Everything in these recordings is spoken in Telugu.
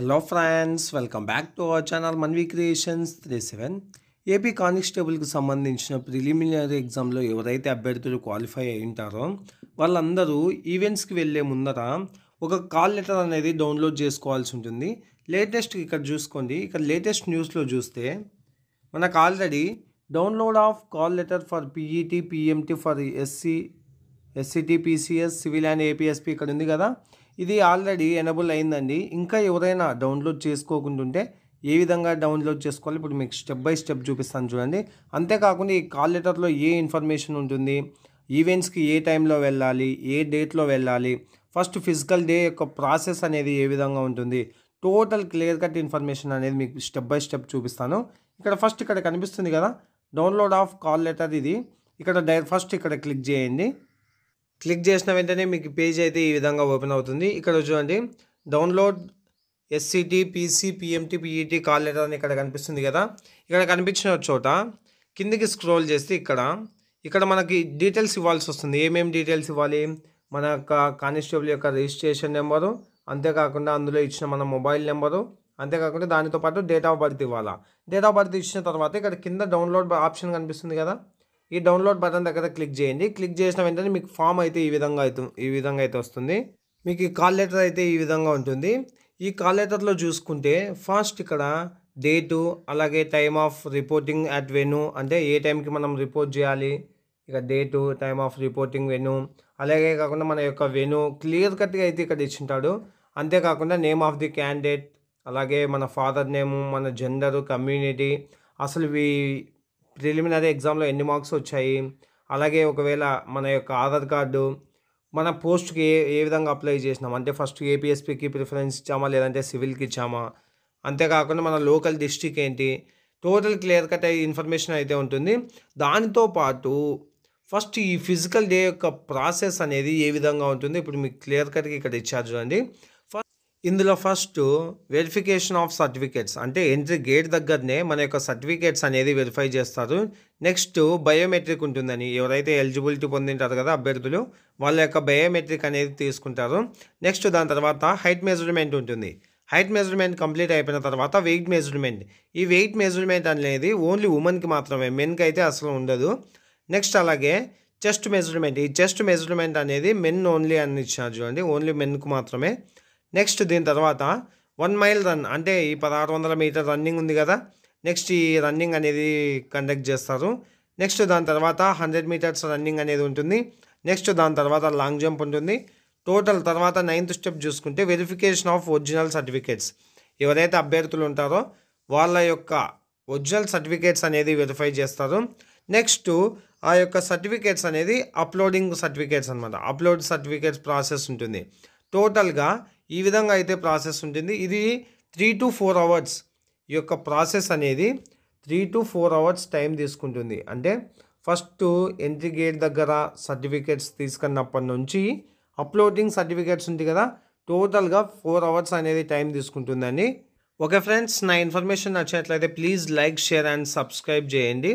hello friends welcome back to our channel Manvi creations three seven AP కానిస్టేబుల్కి సంబంధించిన ప్రిలిమినరీ ఎగ్జామ్లో ఎవరైతే అభ్యర్థులు క్వాలిఫై అయి ఉంటారో వాళ్ళందరూ ఈవెంట్స్కి వెళ్ళే ముందర ఒక కాల్ లెటర్ అనేది డౌన్లోడ్ చేసుకోవాల్సి ఉంటుంది లేటెస్ట్ ఇక్కడ చూసుకోండి ఇక్కడ లేటెస్ట్ న్యూస్లో చూస్తే మనకు already download of call letter for PET PMT for SC SCT PCS civil and APSP ఇక్కడ ఉంది కదా ఇది ఆల్రెడీ ఎనబుల్ అయిందండి ఇంకా ఎవరైనా డౌన్లోడ్ చేసుకోకుంటుంటే ఏ విధంగా డౌన్లోడ్ చేసుకోవాలి ఇప్పుడు మీకు స్టెప్ బై స్టెప్ చూపిస్తాను చూడండి అంతేకాకుండా ఈ కాల్ లెటర్లో ఏ ఇన్ఫర్మేషన్ ఉంటుంది ఈవెంట్స్కి ఏ టైంలో వెళ్ళాలి ఏ డేట్లో వెళ్ళాలి ఫస్ట్ ఫిజికల్ డే యొక్క ప్రాసెస్ అనేది ఏ విధంగా ఉంటుంది టోటల్ క్లియర్ కట్ ఇన్ఫర్మేషన్ అనేది మీకు స్టెప్ బై స్టెప్ చూపిస్తాను ఇక్కడ ఫస్ట్ ఇక్కడ కనిపిస్తుంది కదా డౌన్లోడ్ ఆఫ్ కాల్ లెటర్ ఇది ఇక్కడ డై ఫస్ట్ ఇక్కడ క్లిక్ చేయండి క్లిక్ చేసిన వెంటనే మీకు పేజ్ అయితే ఈ విధంగా ఓపెన్ అవుతుంది ఇక్కడ చూడండి download SCT PC PMT PET call letter అని ఇక్కడ కనిపిస్తుంది కదా ఇక్కడ కనిపించిన చోట కిందికి స్క్రోల్ చేస్తే ఇక్కడ ఇక్కడ మనకి డీటెయిల్స్ ఇవ్వాల్సి వస్తుంది ఏమేమి డీటెయిల్స్ ఇవ్వాలి మన యొక్క కానిస్టేబుల్ యొక్క రిజిస్ట్రేషన్ నెంబరు అంతేకాకుండా అందులో ఇచ్చిన మన మొబైల్ నెంబరు అంతేకాకుండా దానితో పాటు డేట్ ఆఫ్ బర్త్ ఇవ్వాలా డేట్ ఆఫ్ బర్త్ ఇచ్చిన తర్వాత ఇక్కడ కింద డౌన్లోడ్ ఆప్షన్ కనిపిస్తుంది కదా ఈ డౌన్లోడ్ బటన్ దగ్గర క్లిక్ చేయండి క్లిక్ చేసిన వెంటనే మీకు ఫామ్ అయితే ఈ విధంగా అయితే ఈ విధంగా అయితే వస్తుంది మీకు ఈ కాల్ లెటర్ అయితే ఈ విధంగా ఉంటుంది ఈ కాల్ లెటర్లో చూసుకుంటే ఫస్ట్ ఇక్కడ డేటు అలాగే టైమ్ ఆఫ్ రిపోర్టింగ్ అట్ వెను అంటే ఏ టైంకి మనం రిపోర్ట్ చేయాలి ఇక డేటు టైమ్ ఆఫ్ రిపోర్టింగ్ వెను అలాగే కాకుండా మన యొక్క వెను క్లియర్ కట్గా అయితే ఇక్కడ ఇచ్చింటాడు అంతేకాకుండా నేమ్ ఆఫ్ ది క్యాండిడేట్ అలాగే మన ఫాదర్ నేము మన జెండరు కమ్యూనిటీ అసలు వీ ప్రిలిమినరీ ఎగ్జామ్లో ఎన్ని మార్క్స్ వచ్చాయి అలాగే ఒకవేళ మన యొక్క ఆధార్ కార్డు మన పోస్ట్కి ఏ ఏ విధంగా అప్లై చేసినాం అంటే ఫస్ట్ ఏపీఎస్పీకి ప్రిఫరెన్స్ ఇచ్చామా లేదంటే సివిల్కి ఇచ్చామా అంతేకాకుండా మన లోకల్ డిస్టిక్ ఏంటి టోటల్ క్లియర్ కట్ ఇన్ఫర్మేషన్ అయితే ఉంటుంది దానితో పాటు ఫస్ట్ ఈ ఫిజికల్ డే యొక్క ప్రాసెస్ అనేది ఏ విధంగా ఉంటుంది ఇప్పుడు మీకు క్లియర్ కట్కి ఇక్కడ ఇచ్చారు చూడండి ఇందులో ఫస్ట్ వెరిఫికేషన్ ఆఫ్ సర్టిఫికేట్స్ అంటే ఎంట్రీ గేట్ దగ్గరనే మన యొక్క సర్టిఫికేట్స్ అనేది వెరిఫై చేస్తారు నెక్స్ట్ బయోమెట్రిక్ ఉంటుందని ఎవరైతే ఎలిజిబిలిటీ పొందింటారు కదా అభ్యర్థులు వాళ్ళ యొక్క బయోమెట్రిక్ అనేది తీసుకుంటారు నెక్స్ట్ దాని తర్వాత హైట్ మెజర్మెంట్ ఉంటుంది హైట్ మెజర్మెంట్ కంప్లీట్ అయిపోయిన తర్వాత వెయిట్ మెజర్మెంట్ ఈ వెయిట్ మెజర్మెంట్ అనేది ఓన్లీ ఉమెన్కి మాత్రమే మెన్కి అయితే అసలు ఉండదు నెక్స్ట్ అలాగే చెస్ట్ మెజర్మెంట్ ఈ చెస్ట్ మెజర్మెంట్ అనేది మెన్ ఓన్లీ అని ఇచ్చినారు చూడండి ఓన్లీ మెన్కు మాత్రమే నెక్స్ట్ దీని తర్వాత వన్ మైల్ రన్ అంటే ఈ పదహారు వందల మీటర్ రన్నింగ్ ఉంది కదా నెక్స్ట్ ఈ రన్నింగ్ అనేది కండక్ట్ చేస్తారు నెక్స్ట్ దాని తర్వాత హండ్రెడ్ మీటర్స్ రన్నింగ్ అనేది ఉంటుంది నెక్స్ట్ దాని తర్వాత లాంగ్ జంప్ ఉంటుంది టోటల్ తర్వాత నైన్త్ స్టెప్ చూసుకుంటే వెరిఫికేషన్ ఆఫ్ ఒరిజినల్ సర్టిఫికేట్స్ ఎవరైతే అభ్యర్థులు ఉంటారో వాళ్ళ యొక్క ఒరిజినల్ సర్టిఫికేట్స్ అనేది వెరిఫై చేస్తారు నెక్స్ట్ ఆ యొక్క సర్టిఫికేట్స్ అనేది అప్లోడింగ్ సర్టిఫికేట్స్ అనమాట అప్లోడ్ సర్టిఫికేట్స్ ప్రాసెస్ ఉంటుంది టోటల్గా ఈ విధంగా అయితే ప్రాసెస్ ఉంటుంది ఇది త్రీ టు ఫోర్ అవర్స్ ఈ యొక్క ప్రాసెస్ అనేది three to four hours time తీసుకుంటుంది అంటే ఫస్ట్ ఎంట్రీ గేట్ దగ్గర సర్టిఫికేట్స్ తీసుకున్నప్పటి నుంచి అప్లోడింగ్ సర్టిఫికేట్స్ ఉంది కదా టోటల్గా ఫోర్ అవర్స్ అనేది టైం తీసుకుంటుందండి ఓకే ఫ్రెండ్స్ నా ఇన్ఫర్మేషన్ నచ్చినట్లయితే please like share and subscribe చేయండి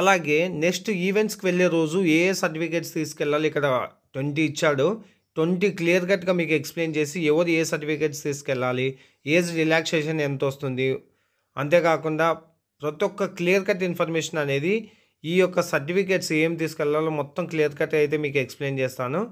అలాగే నెక్స్ట్ ఈవెంట్స్కి వెళ్ళే రోజు ఏ ఏ సర్టిఫికేట్స్ తీసుకెళ్ళాలి ఇక్కడ ట్వంటీ ఇచ్చాడు ట్వంటీ క్లియర్ కట్గా మీకు ఎక్స్ప్లెయిన్ చేసి ఎవరు ఏ సర్టిఫికేట్స్ తీసుకెళ్ళాలి ఏజ్ రిలాక్సేషన్ ఎంత వస్తుంది అంతేకాకుండా ప్రతి ఒక్క క్లియర్ కట్ ఇన్ఫర్మేషన్ అనేది ఈ యొక్క సర్టిఫికేట్స్ ఏం తీసుకెళ్లాలో మొత్తం క్లియర్ కట్ అయితే మీకు ఎక్స్ప్లెయిన్ చేస్తాను